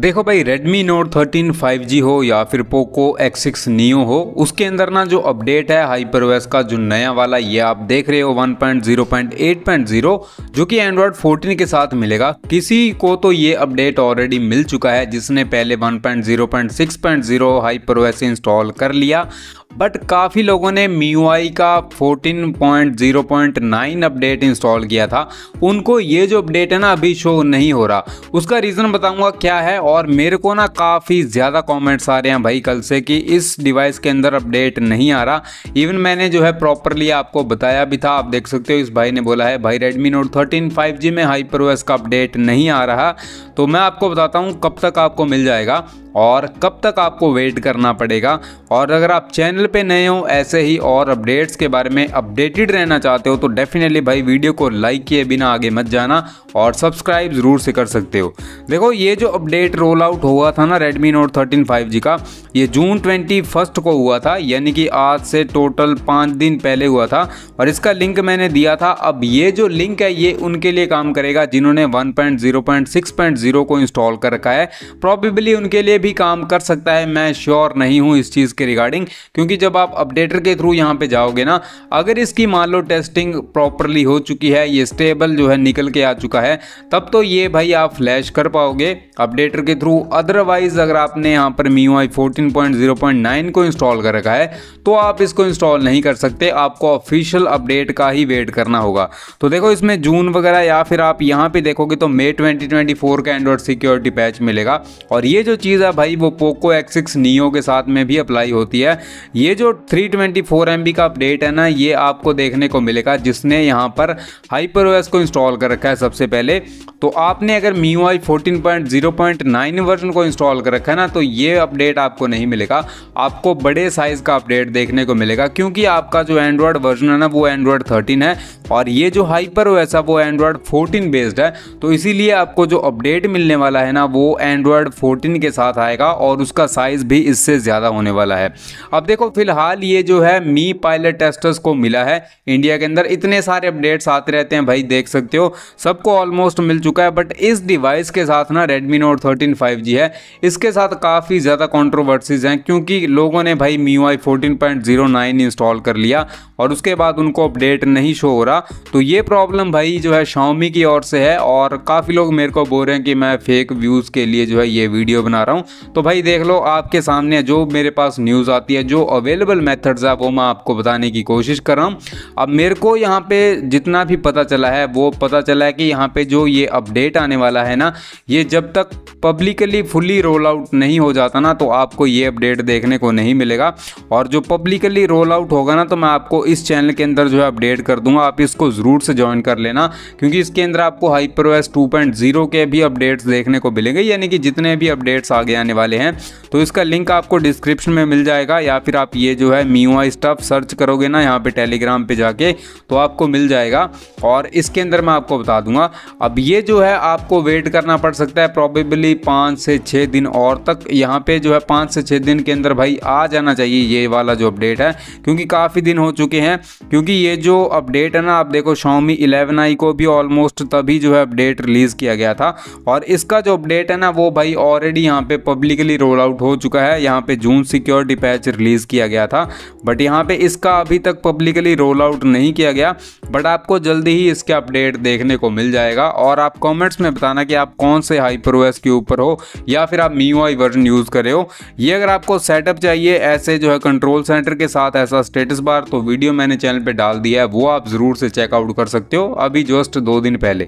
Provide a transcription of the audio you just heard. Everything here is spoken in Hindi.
देखो भाई Redmi Note 13 5G हो या फिर Poco X6 Neo हो उसके अंदर ना जो अपडेट है हाइपरवेस का जो नया वाला ये आप देख रहे हो 1.0.8.0 जो कि Android 14 के साथ मिलेगा किसी को तो ये अपडेट ऑलरेडी मिल चुका है जिसने पहले 1.0.6.0 हाइपरवेस इंस्टॉल कर लिया बट काफ़ी लोगों ने MIUI का 14.0.9 अपडेट इंस्टॉल किया था उनको ये जो अपडेट है ना अभी शो नहीं हो रहा उसका रीज़न बताऊंगा क्या है और मेरे को ना काफ़ी ज़्यादा कमेंट्स आ रहे हैं भाई कल से कि इस डिवाइस के अंदर अपडेट नहीं आ रहा इवन मैंने जो है प्रॉपरली आपको बताया भी था आप देख सकते हो इस भाई ने बोला है भाई रेडमी नोट थर्टीन फाइव में हाइपर का अपडेट नहीं आ रहा तो मैं आपको बताता हूँ कब तक आपको मिल जाएगा और कब तक आपको वेट करना पड़ेगा और अगर आप चैनल पे नए हो ऐसे ही और अपडेट्स के बारे में अपडेटेड रहना चाहते हो तो डेफिनेटली भाई वीडियो को लाइक किए बिना आगे मत जाना और सब्सक्राइब ज़रूर से कर सकते हो देखो ये जो अपडेट रोल आउट हुआ था ना Redmi Note 13 5G का ये जून ट्वेंटी फर्स्ट को हुआ था यानी कि आज से टोटल पाँच दिन पहले हुआ था और इसका लिंक मैंने दिया था अब ये जो लिंक है ये उनके लिए काम करेगा जिन्होंने वन को इंस्टॉल कर रखा है प्रॉबेबली उनके लिए भी काम कर सकता है मैं श्योर नहीं हूँ इस चीज़ के रिगार्डिंग क्योंकि जब आप अपडेटर के थ्रू यहाँ पे जाओगे ना अगर इसकी मान लो टेस्टिंग प्रॉपरली हो चुकी है ये स्टेबल जो है निकल के आ चुका है तब तो ये भाई आप फ्लैश कर पाओगे अपडेटर के थ्रू अदरवाइज अगर आपने यहाँ पर मी आई को इंस्टॉल कर रखा है तो आप इसको इंस्टॉल नहीं कर सकते आपको ऑफिशियल अपडेट का ही वेट करना होगा तो देखो इसमें जून वगैरह या फिर आप यहाँ पे देखोगे तो मे 2024 का एंड्रॉइड सिक्योरिटी पैच मिलेगा और ये जो चीज़ है है भाई वो पोको एक्स सिक्स नियो के साथ में भी अप्लाई होती है ये जो three twenty four M B का अपडेट है ना ये आपको देखने को मिलेगा जिसने यहाँ पर हाइपर ओएस को इंस्टॉल कर रखा है सबसे पहले तो आपने अगर MIUI fourteen point zero point nine version को इंस्टॉल कर रखा है ना तो ये अपडेट आपको नहीं मिलेगा आपको बड़े साइज़ का अपडेट देखने को मिलेगा क्योंकि आपका जो एंड्रॉयड वर्जन है ना वो एंड्रॉयड थर्टीन है और ये जो हाइपर ओएस है वो एंड्रॉयड फोर्टीन बेस्ड है तो इसीलिए आपको जो अपडेट मिलने वाला है ना वो एंड्रॉयड फोर्टीन के साथ आएगा और उसका साइज़ भी इससे ज़्यादा होने वाला है अब देखो फिलहाल ये जो है मी पायलट टेस्टर्स को मिला है इंडिया के अंदर इतने सारे अपडेट्स आते रहते हैं भाई देख सकते हो सबको ऑलमोस्ट मिल चुका है बट इस डिवाइस के साथ ना रेडमी नोट थर्टीन फाइव है इसके साथ काफ़ी ज़्यादा कॉन्ट्रोवर्सीज हैं क्योंकि लोगों ने भाई मी वाई इंस्टॉल कर लिया और उसके बाद उनको अपडेट नहीं शो हो रहा तो ये प्रॉब्लम भाई जो है शाओमी की ओर से है और काफ़ी लोग मेरे को बोल रहे हैं कि मैं फेक व्यूज़ के लिए जो है ये वीडियो बना रहा हूँ तो भाई देख लो आपके सामने जो मेरे पास न्यूज़ आती है जो अवेलेबल मेथड्स है वो मैं आपको बताने की कोशिश कर रहा हूँ अब मेरे को यहाँ पे जितना भी पता चला है वो पता चला है कि यहाँ पे जो ये अपडेट आने वाला है ना ये जब तक पब्लिकली फुली रोल आउट नहीं हो जाता ना तो आपको ये अपडेट देखने को नहीं मिलेगा और जो पब्लिकली रोल आउट होगा ना तो मैं आपको इस चैनल के अंदर जो है अपडेट कर दूंगा आप इसको ज़रूर से ज्वाइन कर लेना क्योंकि इसके अंदर आपको हाइपर वेस्ट 2.0 के भी अपडेट्स देखने को मिलेंगे यानी कि जितने भी अपडेट्स आगे आने वाले हैं तो इसका लिंक आपको डिस्क्रिप्शन में मिल जाएगा या फिर आप ये जो है मीवा स्टफ सर्च करोगे ना यहाँ पे टेलीग्राम पे जाके तो आपको मिल जाएगा और इसके अंदर मैं आपको बता दूंगा अब ये जो है आपको वेट करना पड़ सकता है प्रॉबेबली पाँच से छः दिन और तक यहाँ पे जो है पाँच से छः दिन के अंदर भाई आ जाना चाहिए ये वाला जो अपडेट है क्योंकि काफ़ी दिन हो चुके हैं क्योंकि ये जो अपडेट है ना आप देखो शॉमी इलेवन आई को भी ऑलमोस्ट तभी जो है अपडेट रिलीज़ किया गया था और इसका जो अपडेट है ना वो भाई ऑलरेडी यहाँ पे पब्लिकली रोल आउट हो चुका है यहाँ पे जून सिक्योरिटी पैच रिलीज़ किया गया था बट यहाँ पे इसका अभी तक पब्लिकली रोल आउट नहीं किया गया बट आपको जल्दी ही इसके अपडेट देखने को मिल जाएगा और आप कमेंट्स में बताना कि आप कौन से हाइपर ओएस के ऊपर हो या फिर आप मी वर्जन यूज़ कर रहे हो ये अगर आपको सेटअप चाहिए ऐसे जो है कंट्रोल सेंटर के साथ ऐसा स्टेटस बार तो वीडियो मैंने चैनल पर डाल दिया है वो आप ज़रूर से चेकआउट कर सकते हो अभी जस्ट दो दिन पहले